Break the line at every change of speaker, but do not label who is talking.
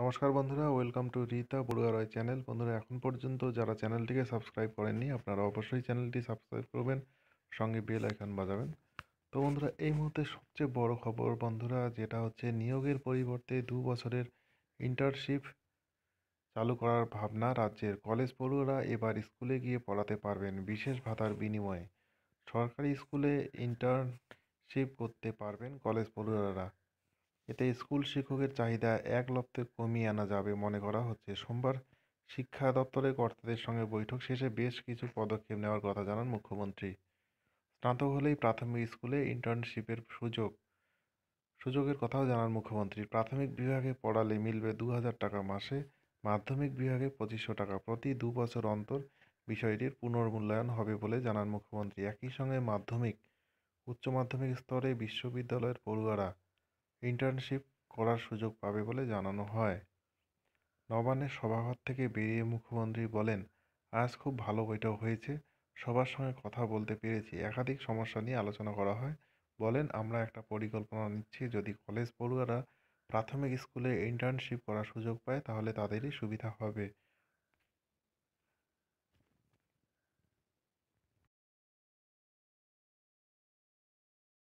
নমস্কার বন্ধুরা welcome to Rita Baruah Roy channel বন্ধুরা এখন পর্যন্ত যারা চ্যানেলটিকে সাবস্ক্রাইব করেননি আপনারা অবশ্যই চ্যানেলটি সাবস্ক্রাইব করবেন সঙ্গে বেল আইকন বাজাবেন তো বন্ধুরা এই মুহূর্তে সবচেয়ে বড় খবর বন্ধুরা যেটা হচ্ছে নিয়োগের পরিবর্তে দু বছরের ইন্টার্নশিপ চালু করার ভাবনা রাজ্যের কলেজ পড়ুয়ারা এবার স্কুলে গিয়ে পড়াতে পারবেন বিশেষ ভাতার বিনিময়ে সরকারি স্কুলে ইন্টার্নশিপ করতে পারবেন কলেজ পড়ুয়ারা এতে স্কুল শিক্ষকের চাহিদা এক লপ্তে কমিয়ে আনা যাবে মনে করা হচ্ছে সোমবার শিক্ষা দপ্তরের কর্তাদের সঙ্গে বৈঠক শেষে বেশ কিছু পদক্ষেপ নেওয়ার কথা জানান মুখ্যমন্ত্রী স্নাতক হলেই প্রাথমিক স্কুলে ইন্টার্নশিপের সুযোগ সুযোগের কথাও জানান মুখ্যমন্ত্রী প্রাথমিক বিভাগে পড়ালে মিলবে দু হাজার টাকা মাসে মাধ্যমিক বিভাগে পঁচিশশো টাকা প্রতি দু বছর অন্তর বিষয়টির পুনর্মূল্যায়ন হবে বলে জানান মুখ্যমন্ত্রী একই সঙ্গে মাধ্যমিক উচ্চ মাধ্যমিক স্তরে বিশ্ববিদ্যালয়ের পড়ুয়ারা ইন্টার্নশিপ করার সুযোগ পাবে বলে জানানো হয় নবান্নের সভাঘর থেকে বেরিয়ে মুখ্যমন্ত্রী বলেন আজ খুব ভালো বৈঠক হয়েছে সবার সঙ্গে কথা বলতে পেরেছি একাধিক সমস্যা নিয়ে আলোচনা করা হয় বলেন আমরা একটা পরিকল্পনা নিচ্ছি যদি কলেজ পড়ুয়ারা প্রাথমিক স্কুলে ইন্টার্নশিপ করার সুযোগ পায় তাহলে তাদেরই সুবিধা হবে